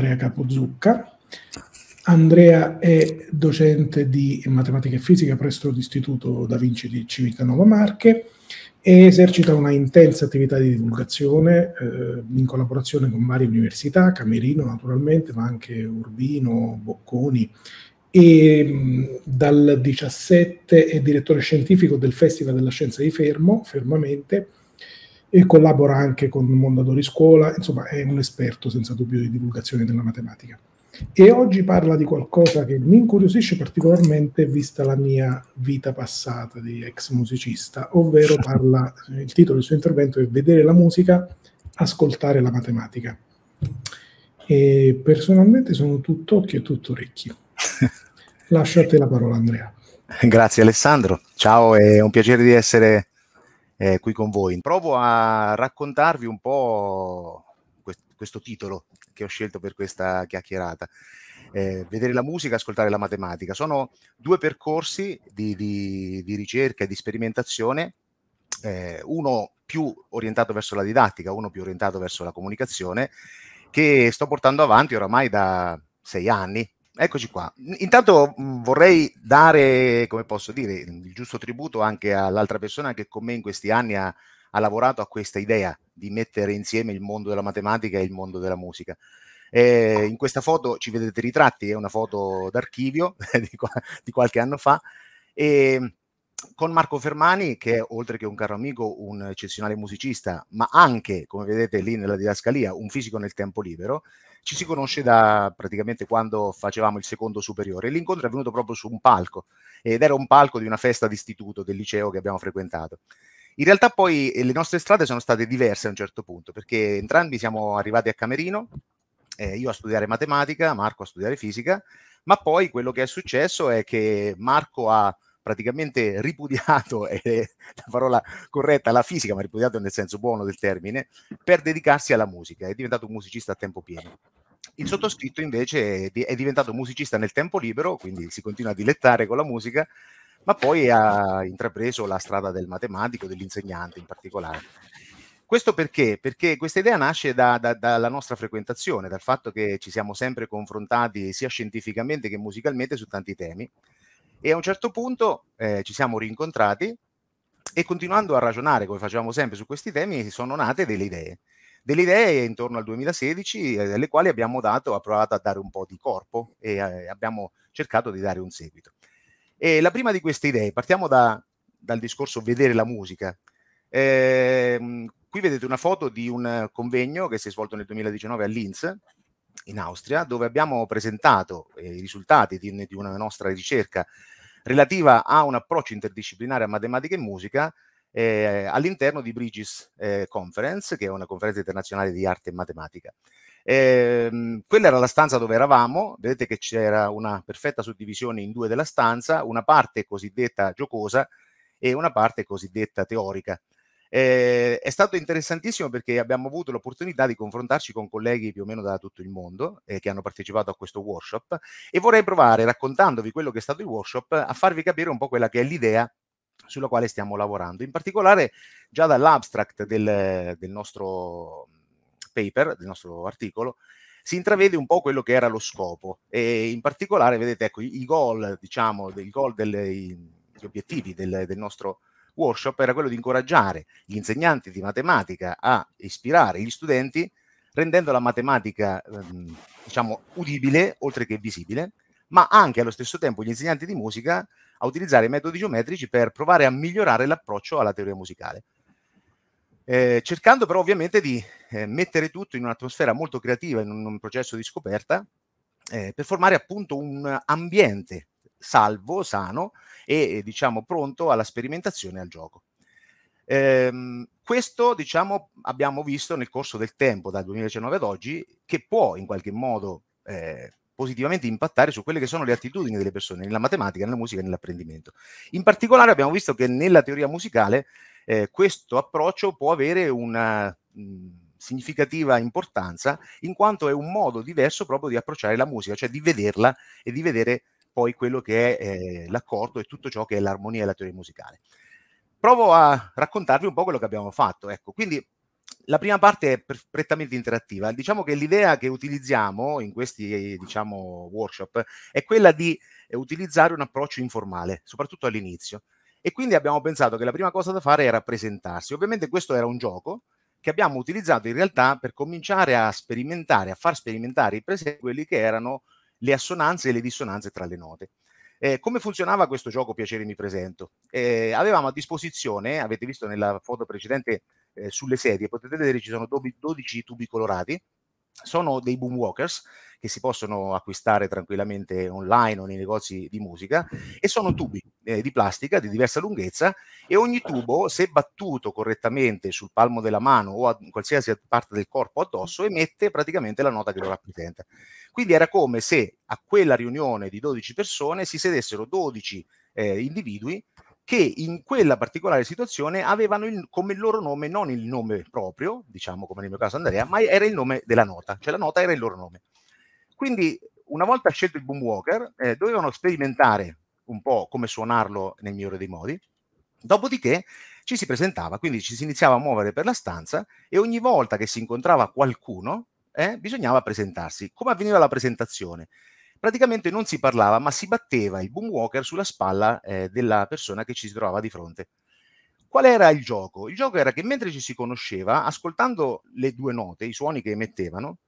Andrea Capozucca. Andrea è docente di matematica e fisica presso l'Istituto Da Vinci di Civitanova Marche e esercita una intensa attività di divulgazione eh, in collaborazione con varie università, Camerino naturalmente, ma anche Urbino, Bocconi e dal 17 è direttore scientifico del Festival della Scienza di Fermo, fermamente, e collabora anche con Mondadori Scuola, insomma è un esperto senza dubbio di divulgazione della matematica. E oggi parla di qualcosa che mi incuriosisce particolarmente vista la mia vita passata di ex musicista, ovvero parla, il titolo del suo intervento è Vedere la musica, ascoltare la matematica. E personalmente sono tutto occhio e tutto orecchi. Lascio a te la parola Andrea. Grazie Alessandro, ciao, è un piacere di essere eh, qui con voi. Provo a raccontarvi un po' quest- questo titolo che ho scelto per questa chiacchierata. Eh, vedere la musica, ascoltare la matematica. Sono due percorsi di, di, di ricerca e di sperimentazione, eh, uno più orientato verso la didattica, uno più orientato verso la comunicazione, che sto portando avanti oramai da sei anni, Eccoci qua. Intanto mm, vorrei dare, come posso dire, il giusto tributo anche all'altra persona che con me in questi anni ha, ha lavorato a questa idea di mettere insieme il mondo della matematica e il mondo della musica. Eh, in questa foto ci vedete ritratti, è una foto d'archivio di, qua, di qualche anno fa. E ehm, con Marco Fermani, che è oltre che un caro amico, un eccezionale musicista, ma anche, come vedete lì nella didascalia, un fisico nel tempo libero, ci si conosce da praticamente quando facevamo il secondo superiore. L'incontro è venuto proprio su un palco ed era un palco di una festa d'istituto del liceo che abbiamo frequentato. In realtà poi eh, le nostre strade sono state diverse a un certo punto, perché entrambi siamo arrivati a Camerino, eh, io a studiare matematica, Marco a studiare fisica, ma poi quello che è successo è che Marco ha praticamente ripudiato, è la parola corretta, la fisica, ma ripudiato nel senso buono del termine, per dedicarsi alla musica, è diventato un musicista a tempo pieno. Il sottoscritto invece è diventato musicista nel tempo libero, quindi si continua a dilettare con la musica, ma poi ha intrapreso la strada del matematico, dell'insegnante in particolare. Questo perché? Perché questa idea nasce da, da, dalla nostra frequentazione, dal fatto che ci siamo sempre confrontati sia scientificamente che musicalmente su tanti temi e a un certo punto eh, ci siamo rincontrati e continuando a ragionare come facevamo sempre su questi temi sono nate delle idee. Delle idee intorno al 2016 eh, alle quali abbiamo dato, provato a dare un po' di corpo e eh, abbiamo cercato di dare un seguito. E la prima di queste idee, partiamo da, dal discorso vedere la musica. Eh, qui vedete una foto di un convegno che si è svolto nel 2019 a Linz, in Austria, dove abbiamo presentato eh, i risultati di, di, una nostra ricerca relativa a un approccio interdisciplinare a matematica e musica eh, all'interno di Bridges eh, Conference, che è una conferenza internazionale di arte e matematica. Ehm, quella era la stanza dove eravamo, vedete che c'era una perfetta suddivisione in due della stanza, una parte cosiddetta giocosa e una parte cosiddetta teorica. Eh, è stato interessantissimo perché abbiamo avuto l'opportunità di confrontarci con colleghi più o meno da tutto il mondo eh, che hanno partecipato a questo workshop e vorrei provare, raccontandovi quello che è stato il workshop, a farvi capire un po' quella che è l'idea sulla quale stiamo lavorando. In particolare, già dall'abstract del, del nostro paper, del nostro articolo, si intravede un po' quello che era lo scopo e in particolare vedete ecco i goal diciamo dei goal delle, gli obiettivi del, del nostro workshop era quello di incoraggiare gli insegnanti di matematica a ispirare gli studenti rendendo la matematica ehm, diciamo udibile oltre che visibile, ma anche allo stesso tempo gli insegnanti di musica a utilizzare i metodi geometrici per provare a migliorare l'approccio alla teoria musicale. Eh, cercando però ovviamente di eh, mettere tutto in un'atmosfera molto creativa, in un, un processo di scoperta, eh, per formare appunto un ambiente salvo, sano e diciamo pronto alla sperimentazione e al gioco. Ehm, questo diciamo abbiamo visto nel corso del tempo, dal 2019 ad oggi, che può in qualche modo eh, positivamente impattare su quelle che sono le attitudini delle persone nella matematica, nella musica e nell'apprendimento. In particolare abbiamo visto che nella teoria musicale eh, questo approccio può avere una mh, mm, significativa importanza in quanto è un modo diverso proprio di approcciare la musica, cioè di vederla e di vedere poi quello che è eh, l'accordo e tutto ciò che è l'armonia e la teoria musicale. Provo a raccontarvi un po' quello che abbiamo fatto. Ecco, quindi la prima parte è prettamente interattiva. Diciamo che l'idea che utilizziamo in questi diciamo, workshop è quella di utilizzare un approccio informale, soprattutto all'inizio. E quindi abbiamo pensato che la prima cosa da fare era presentarsi. Ovviamente questo era un gioco che abbiamo utilizzato in realtà per cominciare a sperimentare, a far sperimentare i presenti quelli che erano le assonanze e le dissonanze tra le note. Eh, come funzionava questo gioco? Piacere mi presento. Eh, avevamo a disposizione, avete visto nella foto precedente eh, sulle sedie, potete vedere ci sono 12 tubi colorati, sono dei boomwalkers che si possono acquistare tranquillamente online o nei negozi di musica e sono tubi eh, di plastica di diversa lunghezza e ogni certo. tubo, se battuto correttamente sul palmo della mano o a qualsiasi parte del corpo addosso, emette praticamente la nota che lo rappresenta. Quindi era come se a quella riunione di 12 persone si sedessero 12 eh, individui che in quella particolare situazione avevano il, come loro nome non il nome proprio, diciamo come nel mio caso Andrea, ma era il nome della nota, cioè la nota era il loro nome. Quindi una volta scelto il boomwalker, eh, dovevano sperimentare un po' come suonarlo nel migliore dei modi, dopodiché ci si presentava, quindi ci si iniziava a muovere per la stanza e ogni volta che si incontrava qualcuno eh, bisognava presentarsi. Come avveniva la presentazione? Praticamente non si parlava, ma si batteva il boomwalker sulla spalla eh, della persona che ci si trovava di fronte. Qual era il gioco? Il gioco era che mentre ci si conosceva, ascoltando le due note, i suoni che emettevano,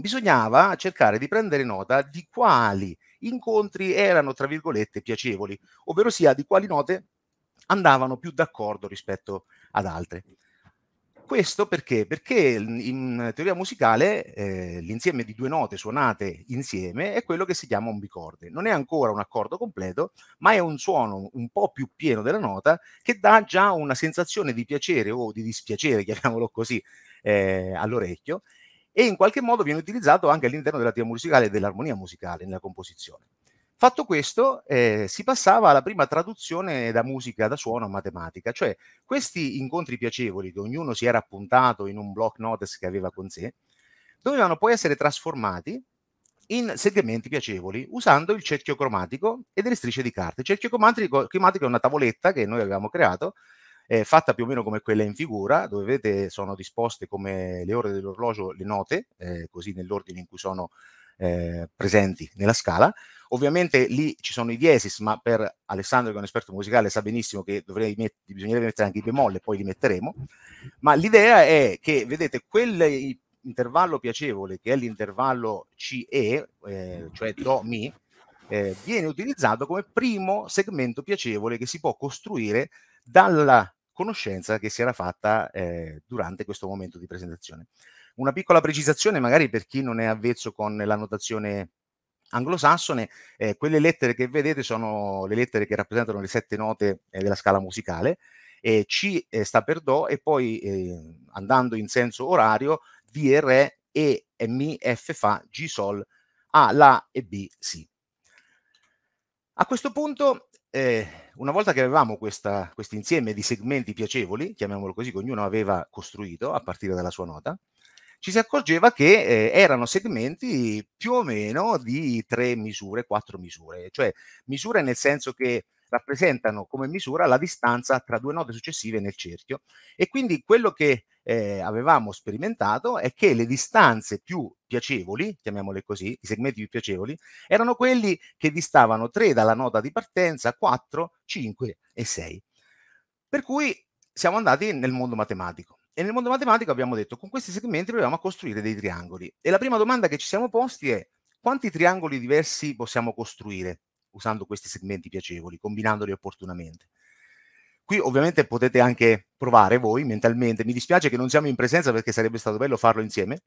bisognava cercare di prendere nota di quali incontri erano, tra virgolette, piacevoli, ovvero sia di quali note andavano più d'accordo rispetto ad altre. Questo perché? Perché in teoria musicale eh, l'insieme di due note suonate insieme è quello che si chiama un bicorde. Non è ancora un accordo completo, ma è un suono un po' più pieno della nota che dà già una sensazione di piacere o di dispiacere, chiamiamolo così, eh, all'orecchio e in qualche modo viene utilizzato anche all'interno della teoria musicale e dell'armonia musicale nella composizione. Fatto questo, eh, si passava alla prima traduzione da musica, da suono a matematica, cioè questi incontri piacevoli che ognuno si era appuntato in un block notes che aveva con sé, dovevano poi essere trasformati in segmenti piacevoli usando il cerchio cromatico e delle strisce di carte. Il cerchio cromatico, cromatico è una tavoletta che noi avevamo creato eh, fatta più o meno come quella in figura, dove vedete sono disposte come le ore dell'orologio le note, eh, così nell'ordine in cui sono eh, presenti nella scala. Ovviamente lì ci sono i diesis, ma per Alessandro che è un esperto musicale sa benissimo che dovrei met- bisognerebbe mettere anche i bemolle, poi li metteremo. Ma l'idea è che, vedete, quell'intervallo piacevole che è l'intervallo CE, eh, cioè Do, Mi, eh, viene utilizzato come primo segmento piacevole che si può costruire dalla conoscenza che si era fatta eh, durante questo momento di presentazione. Una piccola precisazione, magari per chi non è avvezzo con la notazione anglosassone, eh, quelle lettere che vedete sono le lettere che rappresentano le sette note eh, della scala musicale, E C eh, sta per Do e poi eh, andando in senso orario D e Re, E, Mi, F, Fa, G, Sol, A, La e B, Si. A questo punto eh, una volta che avevamo questo insieme di segmenti piacevoli, chiamiamolo così, che ognuno aveva costruito a partire dalla sua nota, ci si accorgeva che eh, erano segmenti più o meno di tre misure, quattro misure, cioè misure nel senso che rappresentano come misura la distanza tra due note successive nel cerchio e quindi quello che eh, avevamo sperimentato è che le distanze più piacevoli, chiamiamole così, i segmenti più piacevoli, erano quelli che distavano 3 dalla nota di partenza, 4, 5 e 6. Per cui siamo andati nel mondo matematico. E nel mondo matematico abbiamo detto con questi segmenti proviamo a costruire dei triangoli. E la prima domanda che ci siamo posti è quanti triangoli diversi possiamo costruire? usando questi segmenti piacevoli, combinandoli opportunamente. Qui ovviamente potete anche provare voi mentalmente, mi dispiace che non siamo in presenza perché sarebbe stato bello farlo insieme,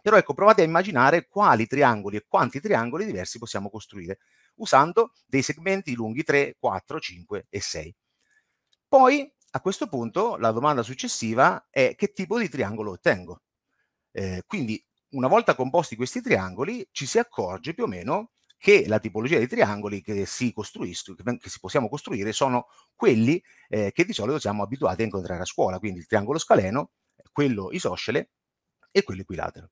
però ecco provate a immaginare quali triangoli e quanti triangoli diversi possiamo costruire usando dei segmenti lunghi 3, 4, 5 e 6. Poi a questo punto la domanda successiva è che tipo di triangolo ottengo. Eh, quindi una volta composti questi triangoli ci si accorge più o meno che la tipologia di triangoli che si, costruiscono, che si possiamo costruire sono quelli eh, che di solito siamo abituati a incontrare a scuola, quindi il triangolo scaleno, quello isoscele e quello equilatero.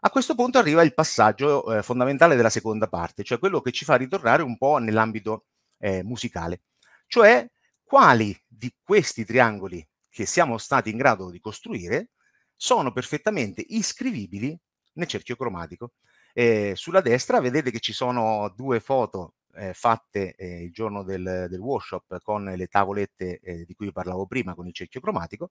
A questo punto arriva il passaggio eh, fondamentale della seconda parte, cioè quello che ci fa ritornare un po' nell'ambito eh, musicale, cioè quali di questi triangoli che siamo stati in grado di costruire sono perfettamente iscrivibili nel cerchio cromatico. E ehm, sulla destra vedete che ci sono due foto eh, fatte eh, il giorno del, del, workshop con le tavolette eh, di cui parlavo prima con il cerchio cromatico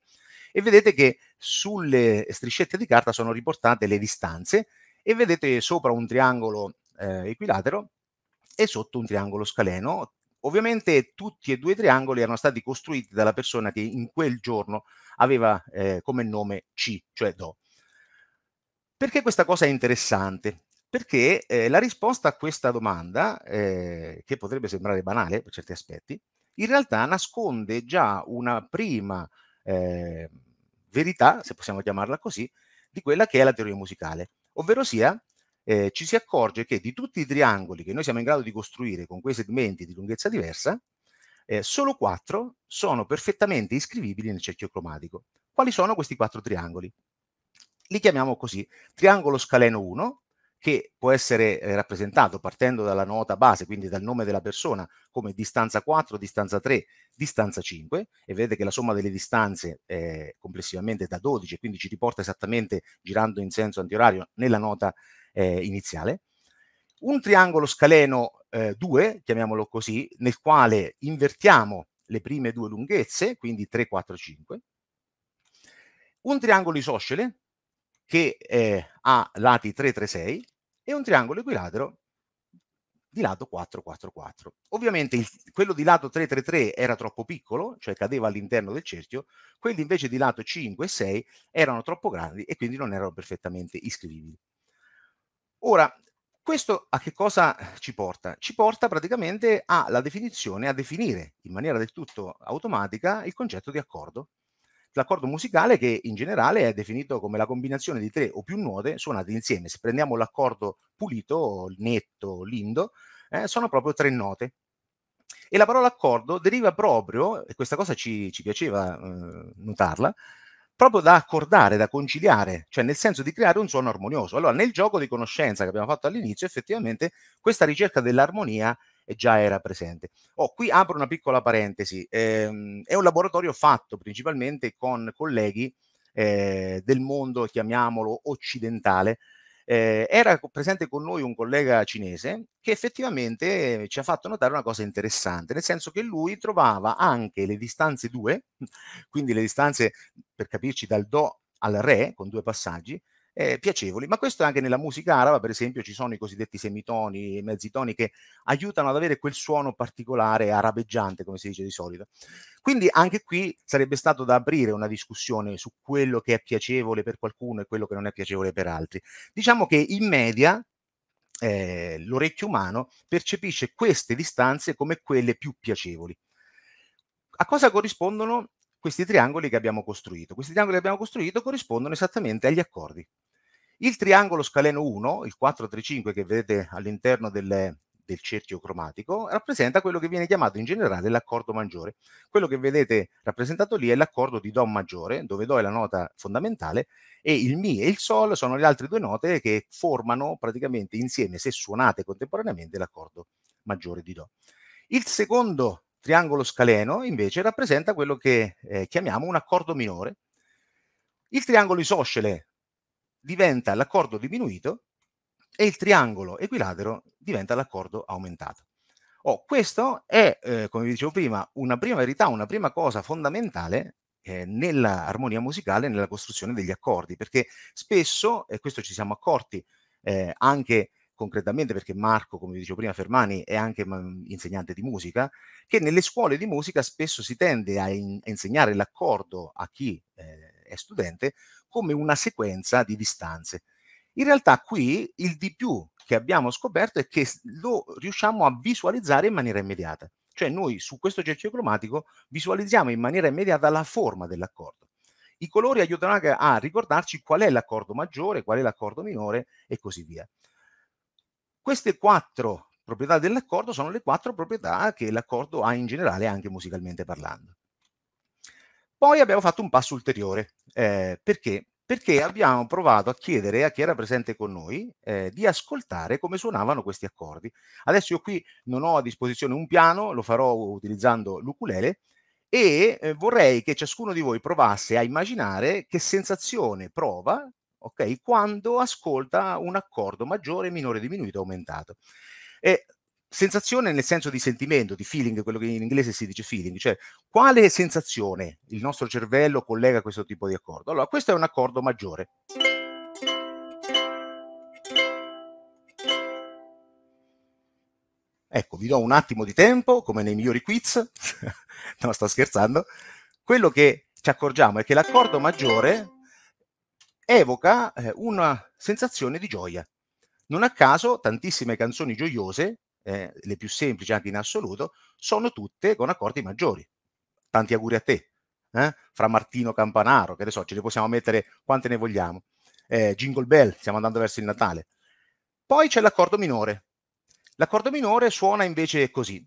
e vedete che sulle striscette di carta sono riportate le distanze e vedete sopra un triangolo eh, equilatero e sotto un triangolo scaleno. Ovviamente tutti e due i triangoli erano stati costruiti dalla persona che in quel giorno aveva eh, come nome C, cioè Do. Perché questa cosa è interessante? Perché eh, la risposta a questa domanda, eh, che potrebbe sembrare banale per certi aspetti, in realtà nasconde già una prima eh, verità, se possiamo chiamarla così, di quella che è la teoria musicale. Ovvero sia, ehm, ci si accorge che di tutti i triangoli che noi siamo in grado di costruire con quei segmenti di lunghezza diversa, ehm, solo quattro sono perfettamente iscrivibili nel cerchio cromatico. Quali sono questi quattro triangoli? Li chiamiamo così, triangolo scaleno 1, che può essere eh, rappresentato partendo dalla nota base, quindi dal nome della persona, come distanza 4, distanza 3, distanza 5, e vedete che la somma delle distanze eh, complessivamente da 12, quindi ci riporta esattamente, girando in senso antiorario, nella nota eh, iniziale. Un triangolo scaleno 2, eh, chiamiamolo così, nel quale invertiamo le prime due lunghezze, quindi 3, 4, 5. Un triangolo isoscele, che eh, ha lati 336 e un triangolo equilatero di lato 444. Ovviamente il, quello di lato 333 era troppo piccolo, cioè cadeva all'interno del cerchio, quelli invece di lato 5 e 6 erano troppo grandi e quindi non erano perfettamente iscrivibili. Ora, questo a che cosa ci porta? Ci porta praticamente alla definizione, a definire in maniera del tutto automatica il concetto di accordo. L'accordo musicale che in generale è definito come la combinazione di tre o più note suonate insieme. Se prendiamo l'accordo pulito, netto, lindo, eh, sono proprio tre note. E la parola accordo deriva proprio, e questa cosa ci, ci piaceva eh, notarla, proprio da accordare, da conciliare, cioè nel senso di creare un suono armonioso. Allora, nel gioco di conoscenza che abbiamo fatto all'inizio, effettivamente questa ricerca dell'armonia già era presente. Oh, qui apro una piccola parentesi, ehm, è un laboratorio fatto principalmente con colleghi eh, del mondo, chiamiamolo occidentale, eh, era presente con noi un collega cinese che effettivamente ci ha fatto notare una cosa interessante, nel senso che lui trovava anche le distanze 2, quindi le distanze per capirci dal Do al Re con due passaggi, eh, piacevoli, ma questo anche nella musica araba, per esempio, ci sono i cosiddetti semitoni, i mezzitoni che aiutano ad avere quel suono particolare arabeggiante, come si dice di solito. Quindi anche qui sarebbe stato da aprire una discussione su quello che è piacevole per qualcuno e quello che non è piacevole per altri. Diciamo che in media eh, l'orecchio umano percepisce queste distanze come quelle più piacevoli. A cosa corrispondono questi triangoli che abbiamo costruito? Questi triangoli che abbiamo costruito corrispondono esattamente agli accordi. Il triangolo scaleno 1, il 435 che vedete all'interno delle, del cerchio cromatico, rappresenta quello che viene chiamato in generale l'accordo maggiore. Quello che vedete rappresentato lì è l'accordo di Do maggiore, dove Do è la nota fondamentale, e il Mi e il Sol sono le altre due note che formano praticamente insieme, se suonate contemporaneamente, l'accordo maggiore di Do. Il secondo triangolo scaleno invece rappresenta quello che eh, chiamiamo un accordo minore. Il triangolo isoscele diventa l'accordo diminuito e il triangolo equilatero diventa l'accordo aumentato. Oh, questo è, eh, come vi dicevo prima, una prima verità, una prima cosa fondamentale eh, nella musicale, nella costruzione degli accordi, perché spesso, e questo ci siamo accorti eh, anche concretamente perché Marco, come vi dicevo prima, Fermani è anche insegnante di musica, che nelle scuole di musica spesso si tende a, in- a insegnare l'accordo a chi eh, è studente come una sequenza di distanze. In realtà qui il di più che abbiamo scoperto è che lo riusciamo a visualizzare in maniera immediata. Cioè noi su questo cerchio cromatico visualizziamo in maniera immediata la forma dell'accordo. I colori aiutano anche a ricordarci qual è l'accordo maggiore, qual è l'accordo minore e così via. Queste quattro proprietà dell'accordo sono le quattro proprietà che l'accordo ha in generale anche musicalmente parlando. Poi abbiamo fatto un passo ulteriore, eh, perché? perché? abbiamo provato a chiedere a chi era presente con noi eh, di ascoltare come suonavano questi accordi. Adesso io qui non ho a disposizione un piano, lo farò utilizzando l'ukulele, e eh, vorrei che ciascuno di voi provasse a immaginare che sensazione prova okay, quando ascolta un accordo maggiore, minore, diminuito, aumentato sensazione nel senso di sentimento, di feeling, quello che in inglese si dice feeling, cioè quale sensazione il nostro cervello collega a questo tipo di accordo. Allora, questo è un accordo maggiore. Ecco, vi do un attimo di tempo, come nei migliori quiz, no sto scherzando, quello che ci accorgiamo è che l'accordo maggiore evoca eh, una sensazione di gioia. Non a caso tantissime canzoni gioiose eh, le più semplici anche in assoluto, sono tutte con accordi maggiori. Tanti auguri a te, eh? fra Martino Campanaro, che ne so, ce le possiamo mettere quante ne vogliamo. Eh, Jingle Bell, stiamo andando verso il Natale. Poi c'è l'accordo minore. L'accordo minore suona invece così.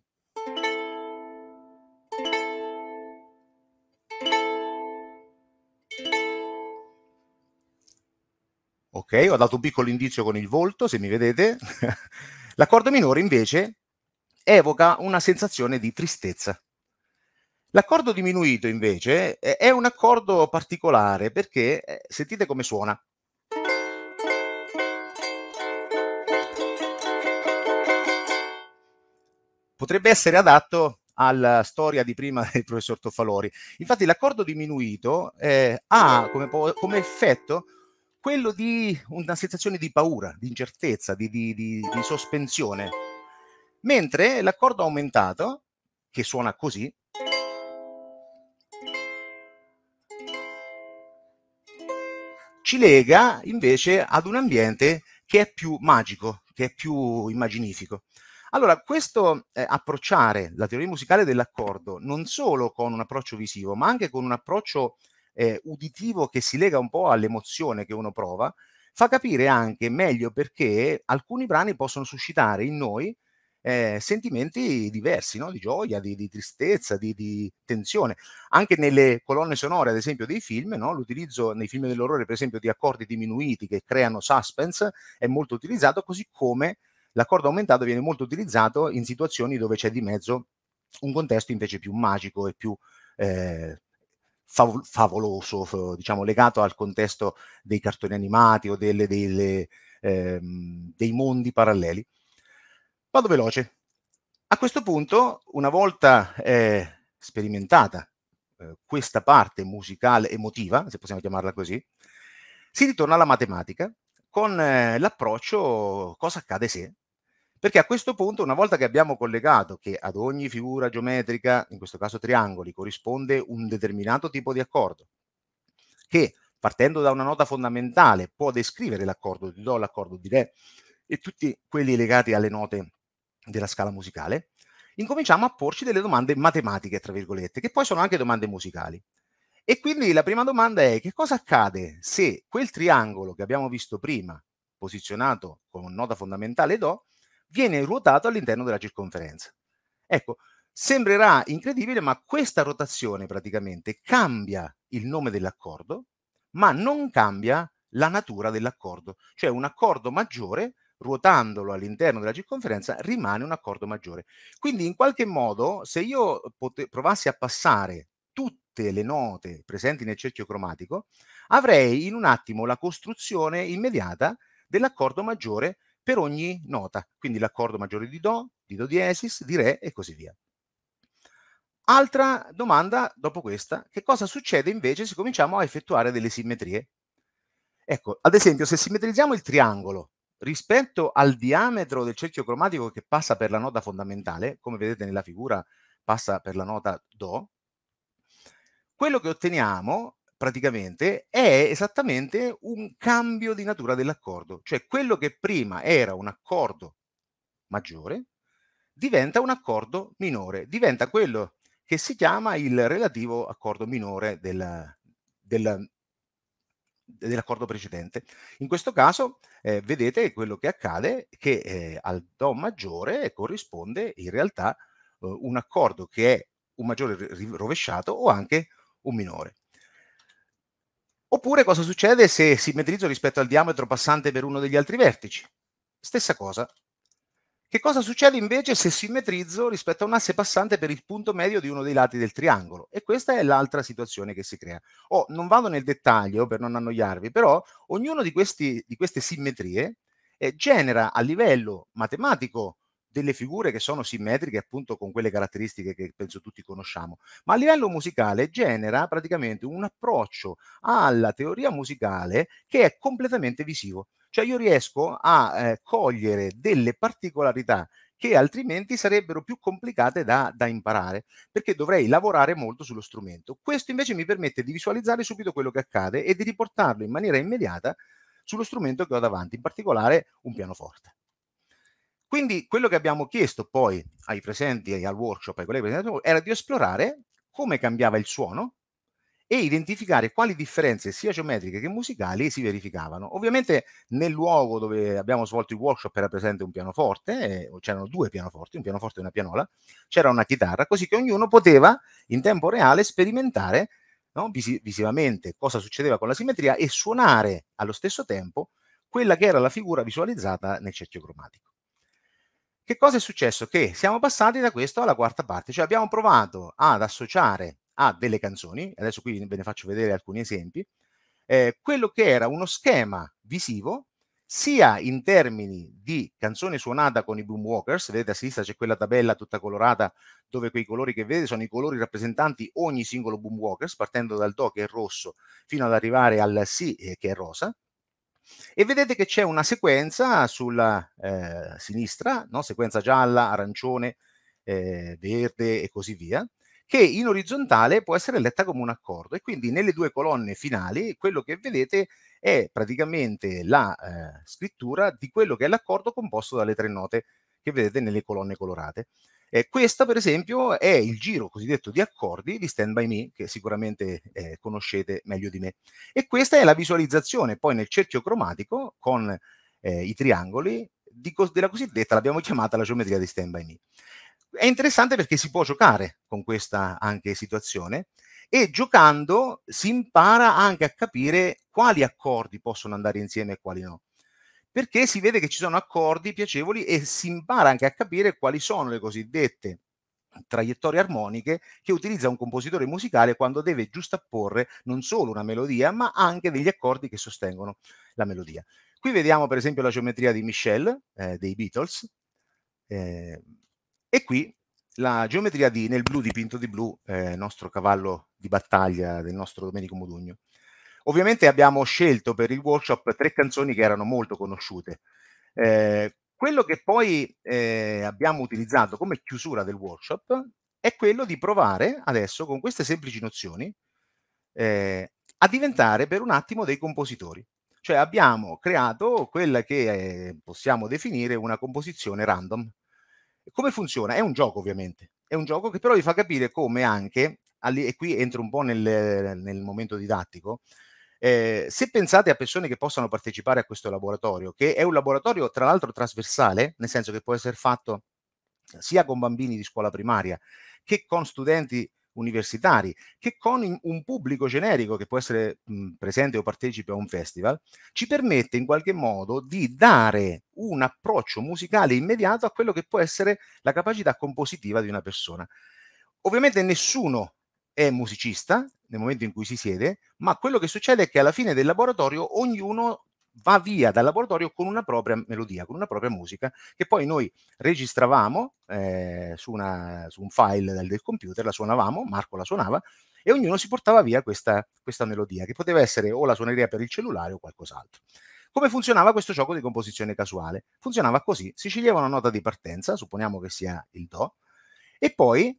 Ok, ho dato un piccolo indizio con il volto, se mi vedete. L'accordo minore invece evoca una sensazione di tristezza. L'accordo diminuito invece è un accordo particolare perché eh, sentite come suona. Potrebbe essere adatto alla storia di prima del professor Toffalori. Infatti l'accordo diminuito eh, ha come, come effetto quello di una sensazione di paura, di incertezza, di, di, di, di sospensione. Mentre l'accordo aumentato, che suona così, ci lega invece ad un ambiente che è più magico, che è più immaginifico. Allora, questo eh, approcciare la teoria musicale dell'accordo non solo con un approccio visivo, ma anche con un approccio eh, uditivo che si lega un po' all'emozione che uno prova, fa capire anche meglio perché alcuni brani possono suscitare in noi eh, sentimenti diversi, no? di gioia, di, di tristezza, di, di, tensione. Anche nelle colonne sonore, ad esempio, dei film, no? l'utilizzo nei film dell'orrore, per esempio, di accordi diminuiti che creano suspense è molto utilizzato, così come l'accordo aumentato viene molto utilizzato in situazioni dove c'è di mezzo un contesto invece più magico e più eh, favoloso, diciamo, legato al contesto dei cartoni animati o delle, delle, ehm, dei mondi paralleli. Vado veloce. A questo punto, una volta eh, sperimentata eh, questa parte musicale emotiva, se possiamo chiamarla così, si ritorna alla matematica con eh, l'approccio cosa accade se perché a questo punto, una volta che abbiamo collegato che ad ogni figura geometrica, in questo caso triangoli, corrisponde un determinato tipo di accordo, che partendo da una nota fondamentale può descrivere l'accordo di Do, l'accordo di Re e tutti quelli legati alle note della scala musicale, incominciamo a porci delle domande matematiche, tra virgolette, che poi sono anche domande musicali. E quindi la prima domanda è che cosa accade se quel triangolo che abbiamo visto prima, posizionato con nota fondamentale Do, viene ruotato all'interno della circonferenza. Ecco, sembrerà incredibile, ma questa rotazione praticamente cambia il nome dell'accordo, ma non cambia la natura dell'accordo. Cioè un accordo maggiore, ruotandolo all'interno della circonferenza, rimane un accordo maggiore. Quindi in qualche modo, se io pote- provassi a passare tutte le note presenti nel cerchio cromatico, avrei in un attimo la costruzione immediata dell'accordo maggiore per ogni nota, quindi l'accordo maggiore di Do, di Do diesis, di Re e così via. Altra domanda dopo questa, che cosa succede invece se cominciamo a effettuare delle simmetrie? Ecco, ad esempio, se simmetrizziamo il triangolo rispetto al diametro del cerchio cromatico che passa per la nota fondamentale, come vedete nella figura passa per la nota Do, quello che otteniamo praticamente è esattamente un cambio di natura dell'accordo, cioè quello che prima era un accordo maggiore diventa un accordo minore, diventa quello che si chiama il relativo accordo minore del, del, dell'accordo precedente. In questo caso eh, vedete quello che accade che eh, al Do maggiore corrisponde in realtà eh, un accordo che è un maggiore rovesciato o anche un minore. Oppure cosa succede se simmetrizzo rispetto al diametro passante per uno degli altri vertici? Stessa cosa. Che cosa succede invece se simmetrizzo rispetto a un asse passante per il punto medio di uno dei lati del triangolo? E questa è l'altra situazione che si crea. Oh, non vado nel dettaglio per non annoiarvi, però ognuno di, questi, di queste simmetrie eh, genera a livello matematico delle figure che sono simmetriche appunto con quelle caratteristiche che penso tutti conosciamo, ma a livello musicale genera praticamente un approccio alla teoria musicale che è completamente visivo, cioè io riesco a eh, cogliere delle particolarità che altrimenti sarebbero più complicate da, da, imparare, perché dovrei lavorare molto sullo strumento. Questo invece mi permette di visualizzare subito quello che accade e di riportarlo in maniera immediata sullo strumento che ho davanti, in particolare un pianoforte. Quindi quello che abbiamo chiesto poi ai presenti al workshop, ai colleghi presenti era di esplorare come cambiava il suono e identificare quali differenze sia geometriche che musicali si verificavano. Ovviamente nel luogo dove abbiamo svolto il workshop era presente un pianoforte, eh, c'erano due pianoforti, un pianoforte e una pianola, c'era una chitarra, così che ognuno poteva in tempo reale sperimentare no, vis- visivamente cosa succedeva con la simmetria e suonare allo stesso tempo quella che era la figura visualizzata nel cerchio cromatico. Che cosa è successo? Che siamo passati da questo alla quarta parte, cioè abbiamo provato ad associare a delle canzoni, adesso qui ve ne faccio vedere alcuni esempi, eh, quello che era uno schema visivo sia in termini di canzone suonata con i Boomwalkers, vedete a sinistra c'è quella tabella tutta colorata dove quei colori che vedete sono i colori rappresentanti ogni singolo Boomwalkers, partendo dal Do che è rosso fino ad arrivare al Si eh, che è rosa, e vedete che c'è una sequenza sulla eh, sinistra, no? sequenza gialla, arancione, eh, verde e così via, che in orizzontale può essere letta come un accordo. E quindi nelle due colonne finali quello che vedete è praticamente la eh, scrittura di quello che è l'accordo composto dalle tre note che vedete nelle colonne colorate. Eh, questa, per esempio, è il giro cosiddetto di accordi di Stand By Me, che sicuramente eh, conoscete meglio di me. E questa è la visualizzazione poi nel cerchio cromatico con eh, i triangoli cos- della cosiddetta, l'abbiamo chiamata la geometria di Stand By Me. È interessante perché si può giocare con questa anche situazione e giocando si impara anche a capire quali accordi possono andare insieme e quali no perché si vede che ci sono accordi piacevoli e si impara anche a capire quali sono le cosiddette traiettorie armoniche che utilizza un compositore musicale quando deve giustapporre non solo una melodia, ma anche degli accordi che sostengono la melodia. Qui vediamo per esempio la geometria di Michel eh, dei Beatles eh, e qui la geometria di, nel blu dipinto di blu, eh, nostro cavallo di battaglia del nostro Domenico Modugno. Ovviamente abbiamo scelto per il workshop tre canzoni che erano molto conosciute. Eh, quello che poi eh, abbiamo utilizzato come chiusura del workshop è quello di provare adesso con queste semplici nozioni eh, a diventare per un attimo dei compositori. Cioè abbiamo creato quella che è, eh, possiamo definire una composizione random. Come funziona? È un gioco ovviamente, è un gioco che però vi fa capire come anche, e qui entro un po' nel, nel momento didattico, eh, se pensate a persone che possano partecipare a questo laboratorio, che è un laboratorio tra l'altro trasversale, nel senso che può essere fatto sia con bambini di scuola primaria che con studenti universitari, che con un pubblico generico che può essere mh, mhmm, presente o partecipe a un festival, ci permette in qualche modo di dare un approccio musicale immediato a quello che può essere la capacità compositiva di una persona. Ovviamente nessuno è musicista nel momento in cui si siede, ma quello che succede è che alla fine del laboratorio ognuno va via dal laboratorio con una propria melodia, con una propria musica, che poi noi registravamo eh, su, una, su, un file del, del, computer, la suonavamo, Marco la suonava, e ognuno si portava via questa, questa melodia, che poteva essere o la suoneria per il cellulare o qualcos'altro. Come funzionava questo gioco di composizione casuale? Funzionava così, si sceglieva una nota di partenza, supponiamo che sia il Do, e poi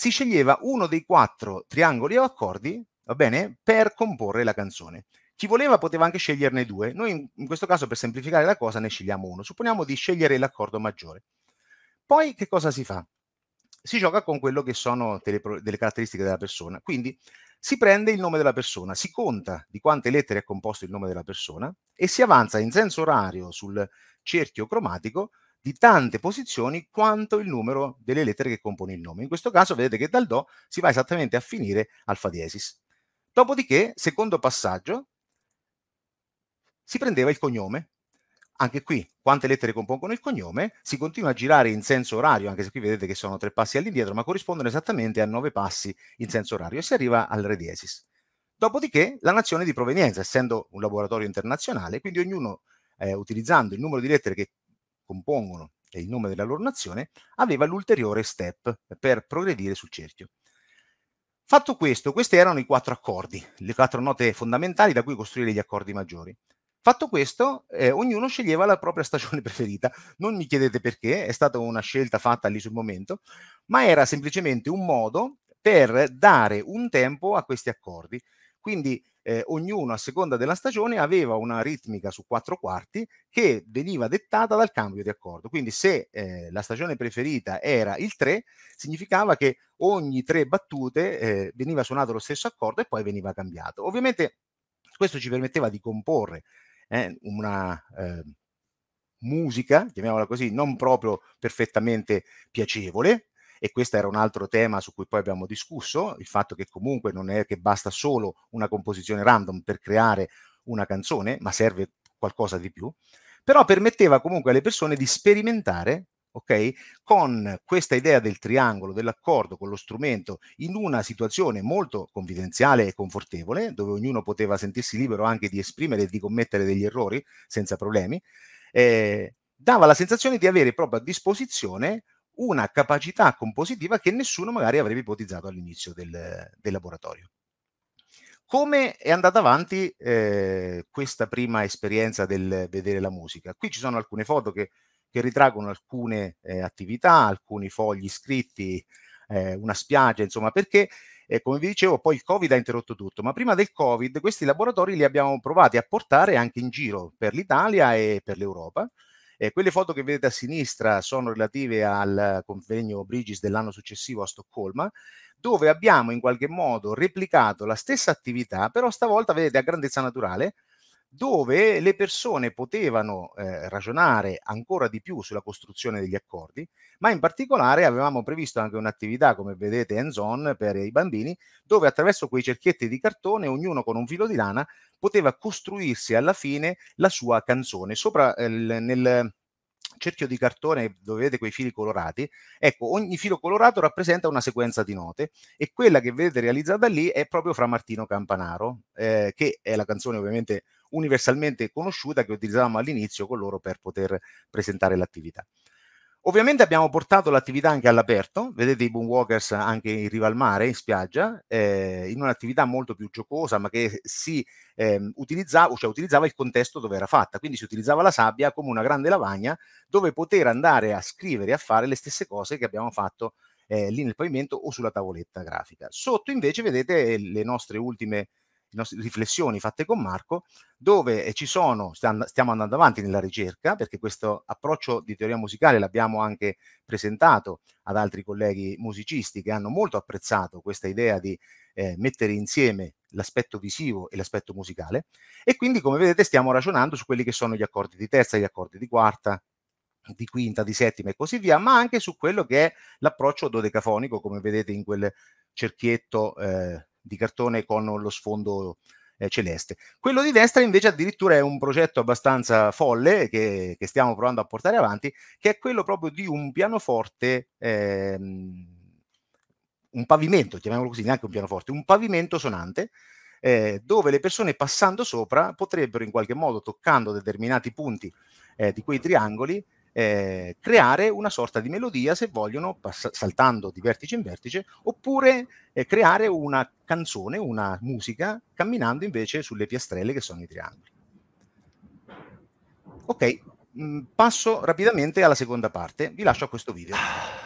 si sceglieva uno dei quattro triangoli o accordi, va bene, per comporre la canzone. Chi voleva poteva anche sceglierne due. Noi in questo caso, per semplificare la cosa, ne scegliamo uno. Supponiamo di scegliere l'accordo maggiore. Poi che cosa si fa? Si gioca con quello che sono delle, delle caratteristiche della persona. Quindi si prende il nome della persona, si conta di quante lettere è composto il nome della persona e si avanza in senso orario sul cerchio cromatico di tante posizioni quanto il numero delle lettere che compone il nome. In questo caso vedete che dal Do si va esattamente a finire al Fa diesis. Dopodiché, secondo passaggio, si prendeva il cognome. Anche qui, quante lettere compongono il cognome, si continua a girare in senso orario, anche se qui vedete che sono tre passi all'indietro, ma corrispondono esattamente a nove passi in senso orario, e si arriva al Re diesis. Dopodiché, la nazione di provenienza, essendo un laboratorio internazionale, quindi ognuno eh, utilizzando il numero di lettere che compongono e il nome della loro nazione, aveva l'ulteriore step per progredire sul cerchio. Fatto questo, questi erano i quattro accordi, le quattro note fondamentali da cui costruire gli accordi maggiori. Fatto questo, eh, ognuno sceglieva la propria stagione preferita. Non mi chiedete perché, è stata una scelta fatta lì sul momento, ma era semplicemente un modo per dare un tempo a questi accordi. Quindi eh, ognuno a seconda della stagione aveva una ritmica su quattro quarti che veniva dettata dal cambio di accordo. Quindi se eh, la stagione preferita era il 3, significava che ogni tre battute eh, veniva suonato lo stesso accordo e poi veniva cambiato. Ovviamente questo ci permetteva di comporre eh, una eh, musica, chiamiamola così, non proprio perfettamente piacevole, e questo era un altro tema su cui poi abbiamo discusso, il fatto che comunque non è che basta solo una composizione random per creare una canzone, ma serve qualcosa di più, però permetteva comunque alle persone di sperimentare Okay? Con questa idea del triangolo, dell'accordo con lo strumento in una situazione molto confidenziale e confortevole, dove ognuno poteva sentirsi libero anche di esprimere e di commettere degli errori senza problemi, eh, dava la sensazione di avere proprio a disposizione una capacità compositiva che nessuno magari avrebbe ipotizzato all'inizio del, del laboratorio. Come è andata avanti eh, questa prima esperienza del vedere la musica? Qui ci sono alcune foto che, che ritraggono alcune eh, attività, alcuni fogli scritti, eh, una spiaggia, insomma, perché eh, come vi dicevo, poi il Covid ha interrotto tutto, ma prima del Covid questi laboratori li abbiamo provati a portare anche in giro per l'Italia e per l'Europa eh, quelle foto che vedete a sinistra sono relative al convegno Brigis dell'anno successivo a Stoccolma, dove abbiamo in qualche modo replicato la stessa attività, però stavolta vedete a grandezza naturale, dove le persone potevano eh, ragionare ancora di più sulla costruzione degli accordi, ma in particolare avevamo previsto anche un'attività, come vedete, hands-on per i bambini, dove attraverso quei cerchietti di cartone, ognuno con un filo di lana, poteva costruirsi alla fine la sua canzone. Sopra eh, nel, cerchio di cartone dove vedete quei fili colorati, ecco, ogni filo colorato rappresenta una sequenza di note e quella che vedete realizzata lì è proprio fra Martino Campanaro, eh, che è la canzone ovviamente universalmente conosciuta che utilizzavamo all'inizio con loro per poter presentare l'attività. Ovviamente abbiamo portato l'attività anche all'aperto, vedete i boonwalkers anche in riva al mare, in spiaggia, eh, in un'attività molto più giocosa, ma che si eh, utilizzava, cioè, utilizzava il contesto dove era fatta, quindi si utilizzava la sabbia come una grande lavagna dove poter andare a scrivere e a fare le stesse cose che abbiamo fatto eh, lì nel pavimento o sulla tavoletta grafica. Sotto invece vedete le nostre ultime nostre riflessioni fatte con Marco, dove eh, ci sono, stiamo andando avanti nella ricerca, perché questo approccio di teoria musicale l'abbiamo anche presentato ad altri colleghi musicisti che hanno molto apprezzato questa idea di eh, mettere insieme l'aspetto visivo e l'aspetto musicale. E quindi, come vedete, stiamo ragionando su quelli che sono gli accordi di terza, gli accordi di quarta, di quinta, di settima e così via, ma anche su quello che è l'approccio dodecafonico, come vedete in quel cerchietto eh, di cartone con lo sfondo eh, celeste. Quello di destra invece addirittura è un progetto abbastanza folle che, che, stiamo provando a portare avanti, che è quello proprio di un pianoforte, ehm, un pavimento, chiamiamolo così, neanche un pianoforte, un pavimento sonante, eh, dove le persone passando sopra potrebbero in qualche modo, toccando determinati punti eh, di quei triangoli, eh, creare una sorta di melodia se vogliono, pass- saltando di vertice in vertice, oppure eh, creare una canzone, una musica, camminando invece sulle piastrelle che sono i triangoli. Ok, mh, mm, passo rapidamente alla seconda parte, vi lascio a questo video. Ah.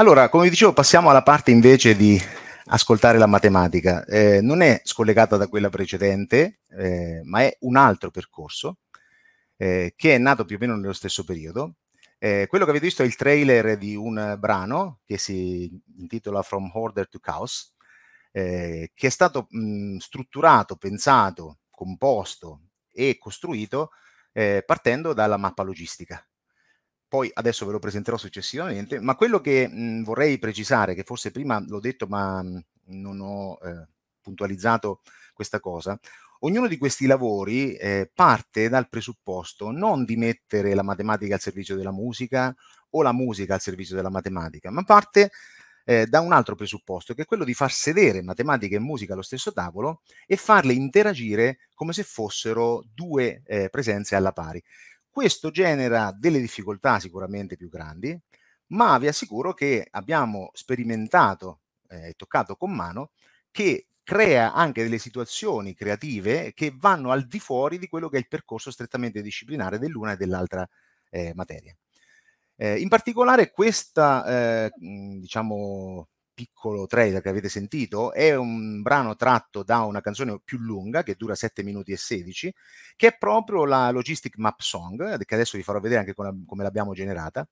Allora, come vi dicevo, passiamo alla parte invece di ascoltare la matematica. Eh, non è scollegata da quella precedente, eh, ma è un altro percorso eh, che è nato più o meno nello stesso periodo. Eh, quello che avete visto è il trailer di un brano che si intitola From Order to Chaos, eh, che è stato mh, strutturato, pensato, composto e costruito eh, partendo dalla mappa logistica poi adesso ve lo presenterò successivamente, ma quello che mh, mhmm, vorrei precisare, che forse prima l'ho detto ma mh, mhmm, non ho eh, puntualizzato questa cosa, ognuno di questi lavori eh, parte dal presupposto non di mettere la matematica al servizio della musica o la musica al servizio della matematica, ma parte eh, da un altro presupposto, che è quello di far sedere matematica e musica allo stesso tavolo e farle interagire come se fossero due eh, presenze alla pari. Questo genera delle difficoltà sicuramente più grandi, ma vi assicuro che abbiamo sperimentato eh, e eh, toccato con mano che crea anche delle situazioni creative che vanno al di fuori di quello che è il percorso strettamente disciplinare dell'una e dell'altra eh, materia. Eh, in particolare questa, eh, diciamo, piccolo trailer che avete sentito è un brano tratto da una canzone più lunga che dura 7 minuti e 16 che è proprio la Logistic Map Song che adesso vi farò vedere anche come l'abbiamo generata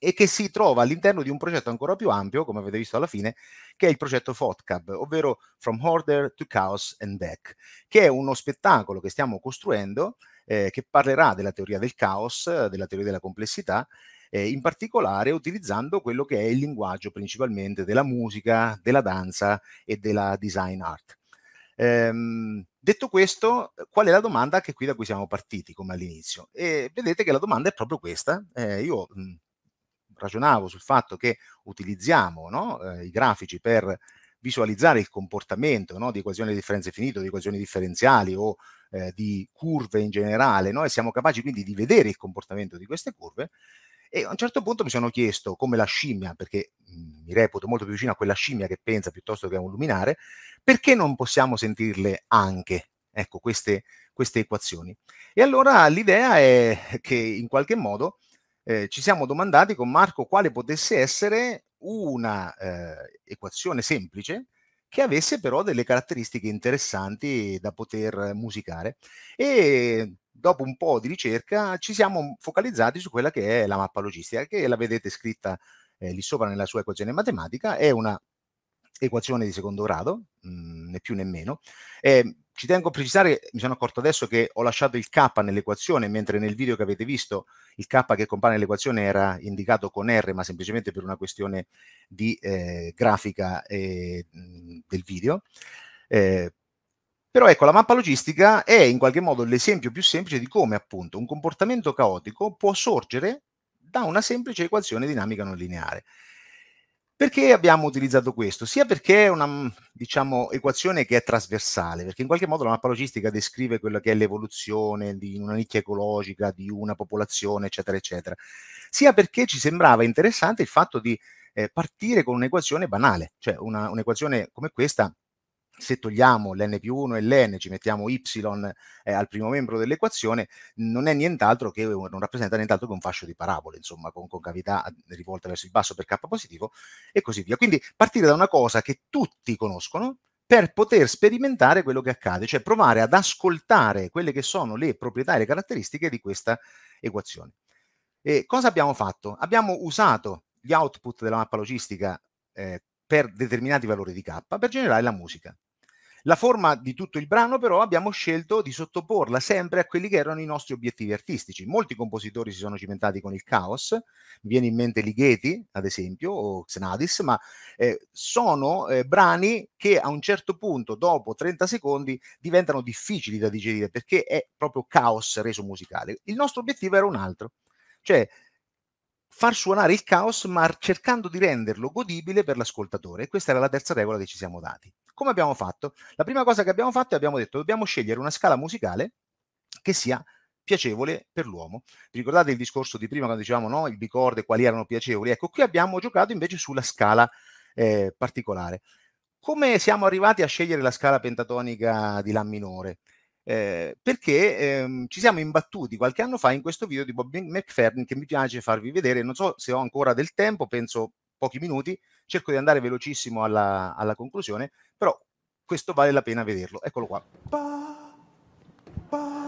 e che si trova all'interno di un progetto ancora più ampio, come avete visto alla fine, che è il progetto FOTCAB, ovvero From Order to Chaos and Back, che è uno spettacolo che stiamo costruendo eh, che parlerà della teoria del caos, della teoria della complessità eh, in particolare utilizzando quello che è il linguaggio principalmente della musica, della danza e della design art. Ehm, detto questo, qual è la domanda che qui da cui siamo partiti come all'inizio? E vedete che la domanda è proprio questa. Eh, io mh, mm, ragionavo sul fatto che utilizziamo no, eh, i grafici per visualizzare il comportamento no, di equazioni di differenze finite, di equazioni differenziali o eh, di curve in generale, no? e siamo capaci quindi di vedere il comportamento di queste curve, e a un certo punto mi sono chiesto, come la scimmia, perché mhmm, mi reputo molto più vicino a quella scimmia che pensa piuttosto che a un luminare, perché non possiamo sentirle anche? Ecco, queste, queste equazioni. E allora l'idea è che in qualche modo eh, ci siamo domandati con Marco quale potesse essere una eh, equazione semplice che avesse però delle caratteristiche interessanti da poter musicare. E dopo un po' di ricerca ci siamo focalizzati su quella che è la mappa logistica, che la vedete scritta eh, lì sopra nella sua equazione matematica, è una equazione di secondo grado, mh, mm, né più né meno. Eh, ci tengo a precisare, mi sono accorto adesso che ho lasciato il K nell'equazione, mentre nel video che avete visto il K che compare nell'equazione era indicato con R, ma semplicemente per una questione di eh, grafica eh, del video. Eh, però ecco, la mappa logistica è in qualche modo l'esempio più semplice di come appunto un comportamento caotico può sorgere da una semplice equazione dinamica non lineare. Perché abbiamo utilizzato questo? Sia perché è una mm, diciamo, equazione che è trasversale, perché in qualche modo la mappa logistica descrive quella che è l'evoluzione di una nicchia ecologica, di una popolazione, eccetera, eccetera, sia perché ci sembrava interessante il fatto di eh, partire con un'equazione banale, cioè una, un'equazione come questa se togliamo l'N più 1 e l'N, ci mettiamo Y eh, al primo membro dell'equazione, non è nient'altro che, non rappresenta nient'altro che un fascio di parabole, insomma, con concavità eh, rivolta verso il basso per K positivo e così via. Quindi partire da una cosa che tutti conoscono per poter sperimentare quello che accade, cioè provare ad ascoltare quelle che sono le proprietà e le caratteristiche di questa equazione. E cosa abbiamo fatto? Abbiamo usato gli output della mappa logistica eh, per determinati valori di K per generare la musica. La forma di tutto il brano però abbiamo scelto di sottoporla sempre a quelli che erano i nostri obiettivi artistici. Molti compositori si sono cimentati con il caos, mi viene in mente Ligeti ad esempio o Xenadis, ma eh, sono eh, brani che a un certo punto dopo 30 secondi diventano difficili da digerire perché è proprio caos reso musicale. Il nostro obiettivo era un altro, cioè far suonare il caos ma cercando di renderlo godibile per l'ascoltatore. Questa era la terza regola che ci siamo dati. Come abbiamo fatto? La prima cosa che abbiamo fatto è abbiamo detto dobbiamo scegliere una scala musicale che sia piacevole per l'uomo. Vi ricordate il discorso di prima quando dicevamo no, il bicorde quali erano piacevoli? Ecco, qui abbiamo giocato invece sulla scala eh, particolare. Come siamo arrivati a scegliere la scala pentatonica di La minore? Eh, perché ehm, ci siamo imbattuti qualche anno fa in questo video di Bob McFerrin che mi piace farvi vedere, non so se ho ancora del tempo, penso pochi minuti, Cerco di andare velocissimo alla, alla conclusione, però questo vale la pena vederlo. Eccolo qua. Ba, ba.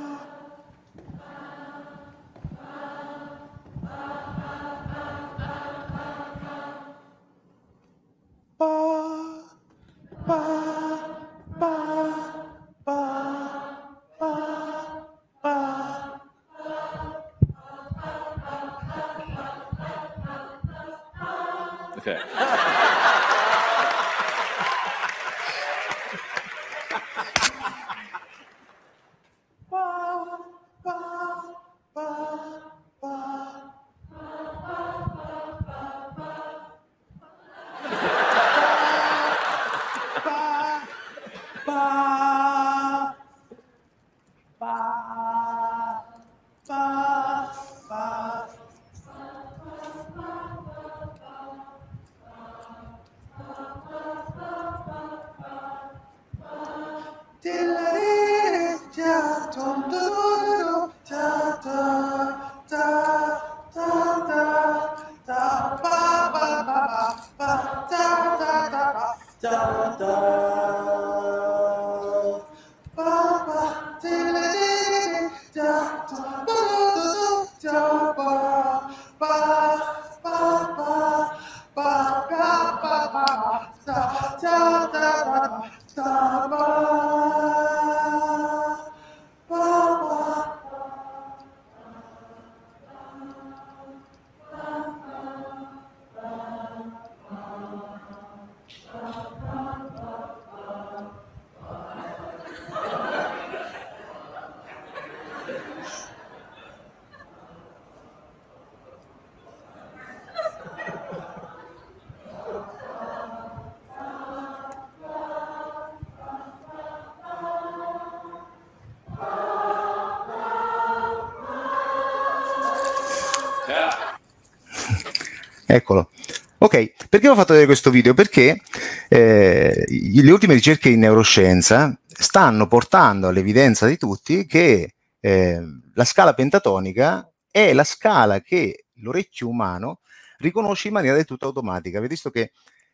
Eccolo. Ok, perché ho fatto vedere questo video? Perché eh, le ultime ricerche in neuroscienza stanno portando all'evidenza di tutti che eh, la scala pentatonica è la scala che l'orecchio umano riconosce in maniera del tutto automatica. Avete visto che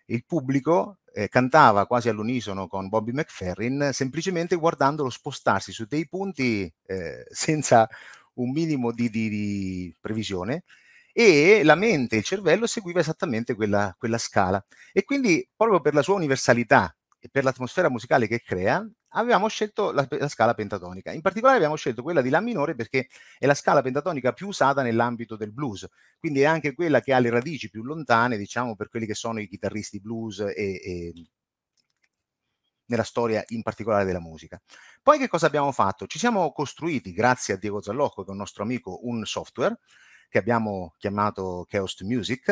il pubblico eh, cantava quasi all'unisono con Bobby McFerrin semplicemente guardandolo spostarsi su dei punti eh, senza un minimo di, di, di previsione e la mente, il cervello seguiva esattamente quella, quella scala. E quindi proprio per la sua universalità e per l'atmosfera musicale che crea, avevamo scelto la, la, scala pentatonica. In particolare abbiamo scelto quella di La minore perché è la scala pentatonica più usata nell'ambito del blues, quindi è anche quella che ha le radici più lontane, diciamo, per quelli che sono i chitarristi blues e, e nella storia in particolare della musica. Poi che cosa abbiamo fatto? Ci siamo costruiti, grazie a Diego Zallocco, che è un nostro amico, un software che abbiamo chiamato Chaos Music,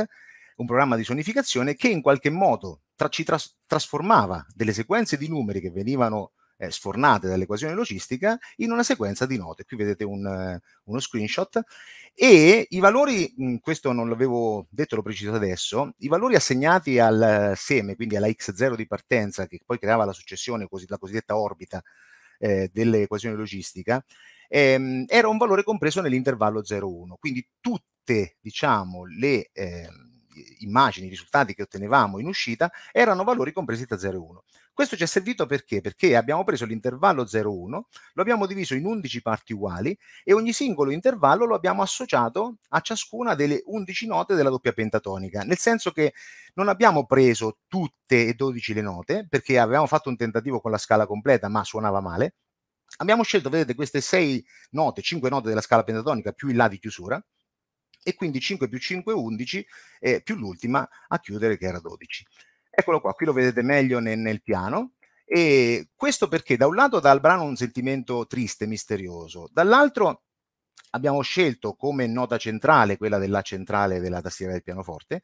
un programma di sonificazione che in qualche modo tra- ci tras- trasformava delle sequenze di numeri che venivano eh, sfornate dall'equazione logistica in una sequenza di note. Qui vedete un, uno screenshot e i valori, mh, questo non l'avevo detto, l'ho precisato adesso, i valori assegnati al seme, quindi alla x0 di partenza che poi creava la successione, così, la cosiddetta orbita eh, dell'equazione logistica, ehm, era un valore compreso nell'intervallo 0,1. Quindi tutte diciamo, le eh, immagini, i risultati che ottenevamo in uscita erano valori compresi tra 0 e 1. Questo ci è servito perché? Perché abbiamo preso l'intervallo 0,1, lo abbiamo diviso in 11 parti uguali e ogni singolo intervallo lo abbiamo associato a ciascuna delle 11 note della doppia pentatonica, nel senso che non abbiamo preso tutte e 12 le note perché avevamo fatto un tentativo con la scala completa ma suonava male, Abbiamo scelto, vedete, queste sei note, cinque note della scala pentatonica più il La di chiusura, e quindi 5 più 5 11 eh, più l'ultima a chiudere che era 12. Eccolo qua, qui lo vedete meglio nel, nel, piano e questo perché da un lato dà al brano un sentimento triste, misterioso, dall'altro abbiamo scelto come nota centrale quella della centrale della tastiera del pianoforte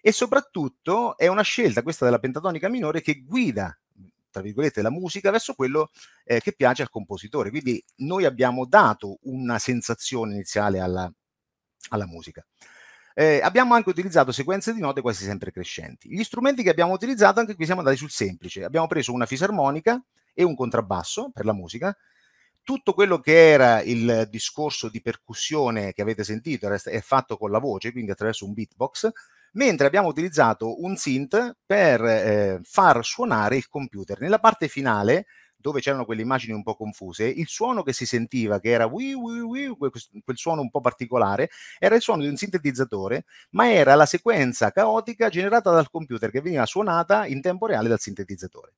e soprattutto è una scelta questa della pentatonica minore che guida tra virgolette, la musica verso quello eh, che piace al compositore. Quindi noi abbiamo dato una sensazione iniziale alla, alla musica. Eh, abbiamo anche utilizzato sequenze di note quasi sempre crescenti. Gli strumenti che abbiamo utilizzato, anche qui siamo andati sul semplice. Abbiamo preso una fisarmonica e un contrabbasso per la musica. Tutto quello che era il discorso di percussione che avete sentito è fatto con la voce, quindi attraverso un beatbox mentre abbiamo utilizzato un synth per eh, far suonare il computer. Nella parte finale, dove c'erano quelle immagini un po' confuse, il suono che si sentiva, che era wii, wii, wii, quel suono un po' particolare, era il suono di un sintetizzatore, ma era la sequenza caotica generata dal computer che veniva suonata in tempo reale dal sintetizzatore.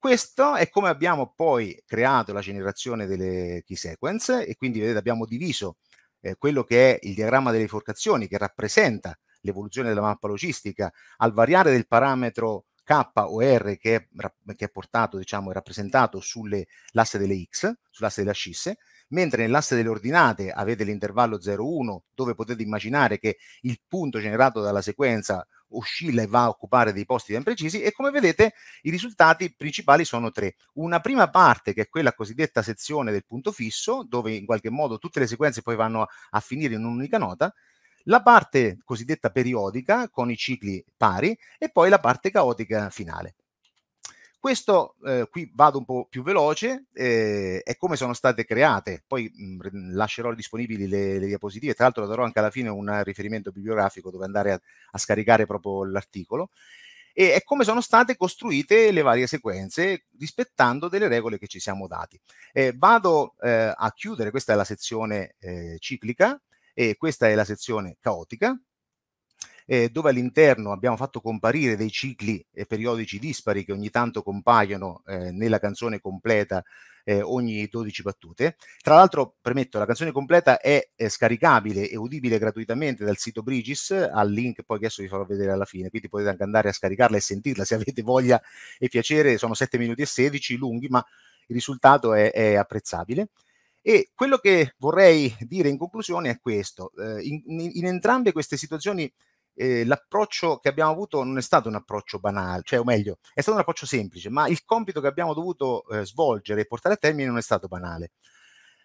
Questo è come abbiamo poi creato la generazione delle key sequence e quindi vedete abbiamo diviso eh, quello che è il diagramma delle forcazioni che rappresenta l'evoluzione della mappa logistica, al variare del parametro K o R che è, che è portato, diciamo, è rappresentato sull'asse delle X, sull'asse delle ascisse, mentre nell'asse delle ordinate avete l'intervallo 0,1 dove potete immaginare che il punto generato dalla sequenza oscilla e va a occupare dei posti ben precisi e come vedete i risultati principali sono tre. Una prima parte che è quella cosiddetta sezione del punto fisso dove in qualche modo tutte le sequenze poi vanno a, a finire in un'unica nota la parte cosiddetta periodica con i cicli pari e poi la parte caotica finale. Questo, eh, qui vado un po' più veloce, eh, è come sono state create, poi mh, mm, lascerò disponibili le, le, diapositive, tra l'altro darò anche alla fine un riferimento bibliografico dove andare a, a scaricare proprio l'articolo, e è come sono state costruite le varie sequenze rispettando delle regole che ci siamo dati. Eh, vado eh, a chiudere, questa è la sezione eh, ciclica, e questa è la sezione caotica eh, dove all'interno abbiamo fatto comparire dei cicli eh, periodici dispari che ogni tanto compaiono eh, nella canzone completa eh, ogni 12 battute. Tra l'altro, premetto, la canzone completa è, è, scaricabile e udibile gratuitamente dal sito Brigis, al link poi adesso vi farò vedere alla fine, quindi potete anche andare a scaricarla e sentirla se avete voglia e piacere, sono 7 minuti e 16, lunghi, ma il risultato è, è apprezzabile. E quello che vorrei dire in conclusione è questo. Eh, in, in, entrambe queste situazioni eh, l'approccio che abbiamo avuto non è stato un approccio banale, cioè o meglio, è stato un approccio semplice, ma il compito che abbiamo dovuto eh, svolgere e portare a termine non è stato banale.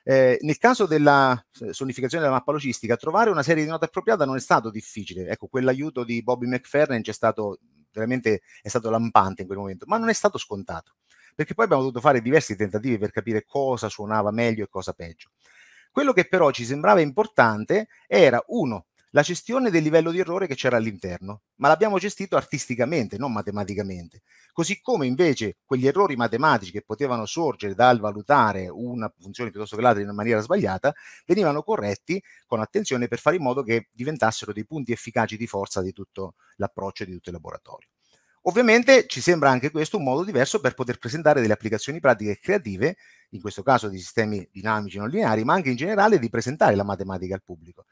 Eh, nel caso della eh, sonificazione della mappa logistica, trovare una serie di note appropriata non è stato difficile. Ecco, quell'aiuto di Bobby McFerrin è stato veramente è stato lampante in quel momento, ma non è stato scontato perché poi abbiamo dovuto fare diversi tentativi per capire cosa suonava meglio e cosa peggio. Quello che però ci sembrava importante era, uno, la gestione del livello di errore che c'era all'interno, ma l'abbiamo gestito artisticamente, non matematicamente. Così come invece quegli errori matematici che potevano sorgere dal valutare una funzione piuttosto che l'altra in una maniera sbagliata, venivano corretti con attenzione per fare in modo che diventassero dei punti efficaci di forza di tutto l'approccio e di tutto il laboratorio. Ovviamente ci sembra anche questo un modo diverso per poter presentare delle applicazioni pratiche e creative, in questo caso di sistemi dinamici non lineari, ma anche in generale di presentare la matematica al pubblico.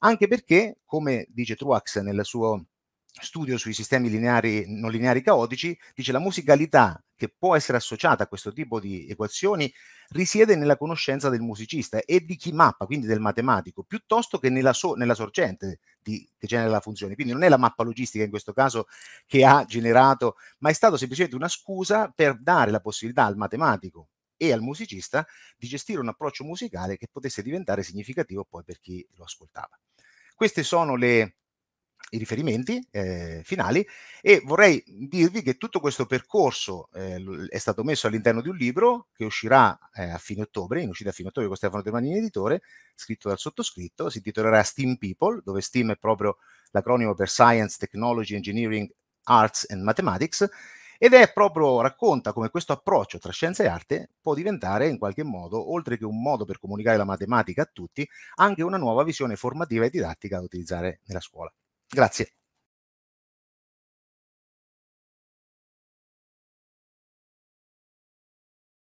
Anche perché, come dice Truax nel suo studio sui sistemi lineari, non lineari caotici, dice la musicalità che può essere associata a questo tipo di equazioni risiede nella conoscenza del musicista e di chi mappa, quindi del matematico, piuttosto che nella, so- nella sorgente di- che genera la funzione. Quindi non è la mappa logistica in questo caso che ha generato, ma è stata semplicemente una scusa per dare la possibilità al matematico e al musicista di gestire un approccio musicale che potesse diventare significativo poi per chi lo ascoltava. Queste sono le i riferimenti eh, finali e vorrei dirvi che tutto questo percorso eh, è stato messo all'interno di un libro che uscirà eh, a fine ottobre, in uscita a fine ottobre con Stefano De Manini editore, scritto dal sottoscritto, si intitolerà Steam People, dove Steam è proprio l'acronimo per Science, Technology, Engineering, Arts and Mathematics ed è proprio racconta come questo approccio tra scienza e arte può diventare in qualche modo, oltre che un modo per comunicare la matematica a tutti, anche una nuova visione formativa e didattica da utilizzare nella scuola. Grazie.